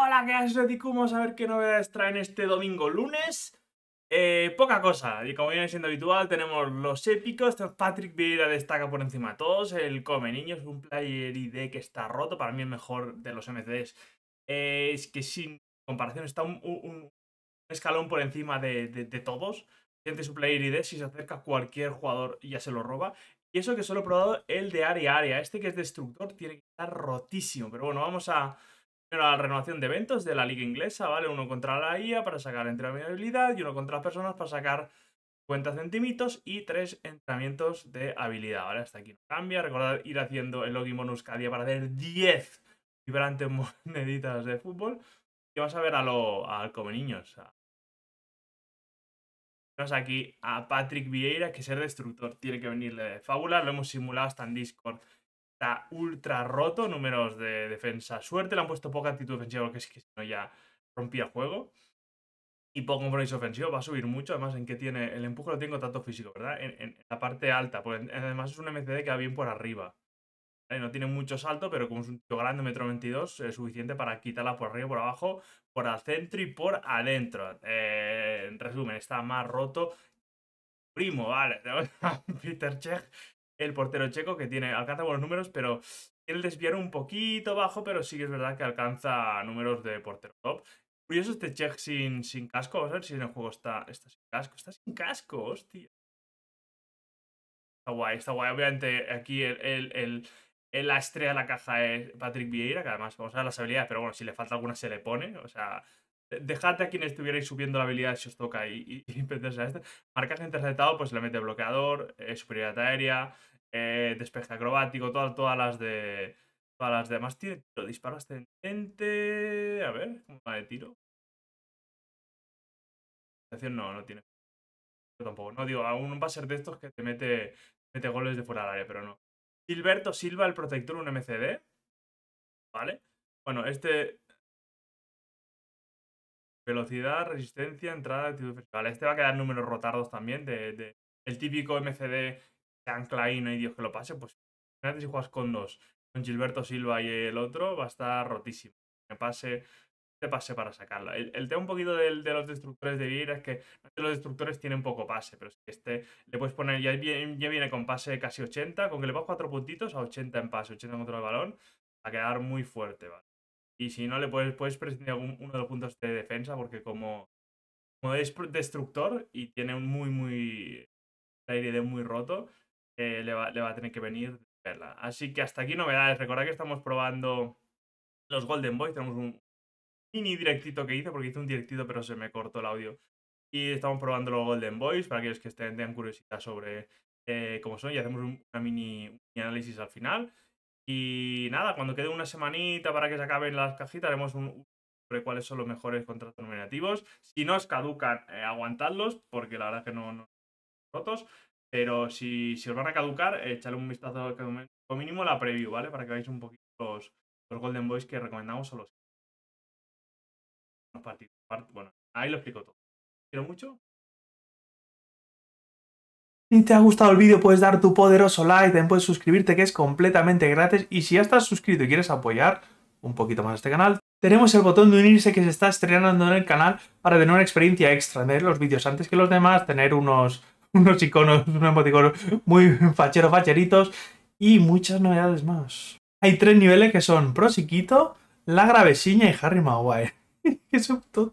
Hola, ¿qué haces, Vamos a ver qué novedades traen este domingo lunes. Eh, poca cosa, y como viene siendo habitual, tenemos los épicos. Patrick Vieira destaca por encima de todos. El Come Niños, un player ID que está roto, para mí el mejor de los MCDs. es que sin comparación está un, escalón por encima de, todos. Siente su player ID, si se acerca cualquier jugador ya se lo roba. Y eso que solo he probado el de área área. Este que es destructor tiene que estar rotísimo. Pero bueno, vamos a, la renovación de eventos de la liga inglesa, ¿vale? Uno contra la IA para sacar entrenamiento habilidad y uno contra las personas para sacar 50 centimitos y tres entrenamientos de habilidad, ¿vale? Hasta aquí no cambia. Recordad ir haciendo el login bonus cada día para ver 10 vibrantes moneditas de fútbol. Y vamos a ver a lo, a come niños. Tenemos aquí a Patrick Vieira, que es el destructor. Tiene que venirle de fábula. Lo hemos simulado hasta en Discord está ultra roto, números de defensa. Suerte, le han puesto poca actitud ofensiva porque es que si no ya rompía juego. Y poco compromiso ofensivo, va a subir mucho. Además, en que tiene el empuje lo tengo tanto físico, ¿verdad? En, la parte alta, pues, además es un MCD que va bien por arriba. Eh, no tiene mucho salto, pero como es un tío grande, metro 22, es suficiente para quitarla por arriba, por abajo, por al centro y por adentro. Eh, en resumen, está más roto primo, vale. Peter Chech el portero checo que tiene, alcanza buenos números, pero tiene el desviar un poquito bajo, pero sí que es verdad que alcanza números de portero top. Curioso este check sin, sin casco, vamos a ver si en el juego está, está sin casco. Está sin casco, hostia. Está guay, está guay. Obviamente aquí el, el, la estrella de la caja es Patrick Vieira, que además vamos a ver las habilidades, pero bueno, si le falta alguna se le pone. O sea, dejad a quien estuvierais subiendo la habilidad si os toca y, y, a este. Marcas interceptado, pues le mete bloqueador, es eh, superioridad aérea, eh, despeje acrobático, todas, todas las de. Todas las demás. Tiene tiro, disparo ascendente. A ver, ¿cómo va de tiro? No, no tiene. Yo tampoco. No, digo, aún va a ser de estos que te mete, mete goles de fuera del área, pero no. Gilberto Silva, el protector, un MCD. ¿Vale? Bueno, este Velocidad, resistencia, entrada, actitud Este va a quedar números rotardos también. De, el típico MCD se ancla ahí, no hay Dios que lo pase. Pues imagínate si juegas con dos, con Gilberto Silva y el otro, va a estar rotísimo. Que pase, te pase para sacarla. El, tema un poquito de, los destructores de ir es que los destructores tienen poco pase, pero si este le puedes poner, ya viene, con pase casi 80, con que le vas cuatro puntitos a 80 en pase, 80 en contra el balón, va a quedar muy fuerte, ¿vale? Y si no, le puedes, puedes prescindir uno de los puntos de defensa, porque como, es destructor y tiene un muy, muy. aire de muy roto, eh, le, va, a tener que venir verla. Así que hasta aquí novedades. Recordad que estamos probando los Golden Boys. Tenemos un mini directito que hice, porque hice un directito, pero se me cortó el audio. Y estamos probando los Golden Boys para aquellos que estén, tengan curiosidad sobre eh, cómo son. Y hacemos un, mini análisis al final. Y nada, cuando quede una semanita para que se acaben las cajitas, haremos un sobre cuáles son los mejores contratos nominativos. Si no os caducan, eh, aguantadlos, porque la verdad es que no, rotos. Pero si, si, os van a caducar, echadle un vistazo como mínimo la preview, ¿vale? Para que veáis un poquito los, Golden Boys que recomendamos o los, partidos. Bueno, ahí lo explico todo. Quiero mucho. Si te ha gustado el vídeo puedes dar tu poderoso like, también puedes suscribirte que es completamente gratis y si ya estás suscrito y quieres apoyar un poquito más este canal, tenemos el botón de unirse que se está estrenando en el canal para tener una experiencia extra, tener los vídeos antes que los demás, tener unos, unos iconos, unos emoticonos muy fachero facheritos y muchas novedades más. Hay tres niveles que son Prosiquito, La Gravesiña y Harry Maguire. ¡Qué tonto!